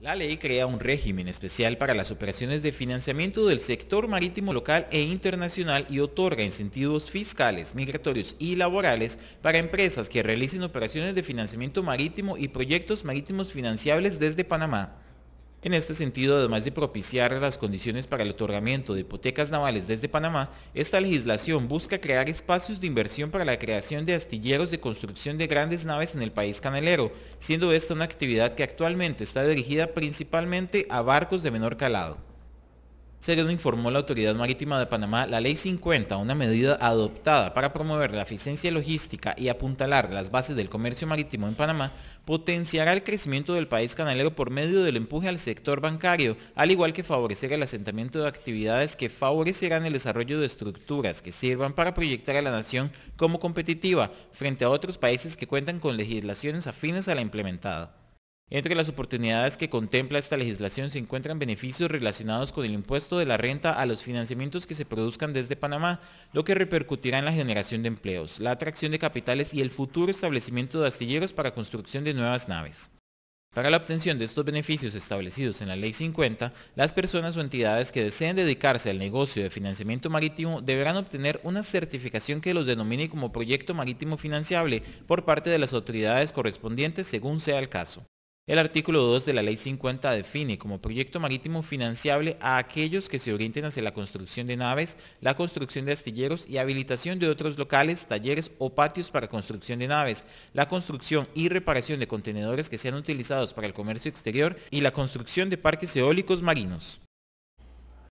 La ley crea un régimen especial para las operaciones de financiamiento del sector marítimo local e internacional y otorga incentivos fiscales, migratorios y laborales para empresas que realicen operaciones de financiamiento marítimo y proyectos marítimos financiables desde Panamá. En este sentido, además de propiciar las condiciones para el otorgamiento de hipotecas navales desde Panamá, esta legislación busca crear espacios de inversión para la creación de astilleros de construcción de grandes naves en el país canelero, siendo esta una actividad que actualmente está dirigida principalmente a barcos de menor calado según informó la Autoridad Marítima de Panamá, la Ley 50, una medida adoptada para promover la eficiencia logística y apuntalar las bases del comercio marítimo en Panamá, potenciará el crecimiento del país canalero por medio del empuje al sector bancario, al igual que favorecer el asentamiento de actividades que favorecerán el desarrollo de estructuras que sirvan para proyectar a la nación como competitiva frente a otros países que cuentan con legislaciones afines a la implementada. Entre las oportunidades que contempla esta legislación se encuentran beneficios relacionados con el impuesto de la renta a los financiamientos que se produzcan desde Panamá, lo que repercutirá en la generación de empleos, la atracción de capitales y el futuro establecimiento de astilleros para construcción de nuevas naves. Para la obtención de estos beneficios establecidos en la Ley 50, las personas o entidades que deseen dedicarse al negocio de financiamiento marítimo deberán obtener una certificación que los denomine como proyecto marítimo financiable por parte de las autoridades correspondientes según sea el caso. El artículo 2 de la Ley 50 define como proyecto marítimo financiable a aquellos que se orienten hacia la construcción de naves, la construcción de astilleros y habilitación de otros locales, talleres o patios para construcción de naves, la construcción y reparación de contenedores que sean utilizados para el comercio exterior y la construcción de parques eólicos marinos.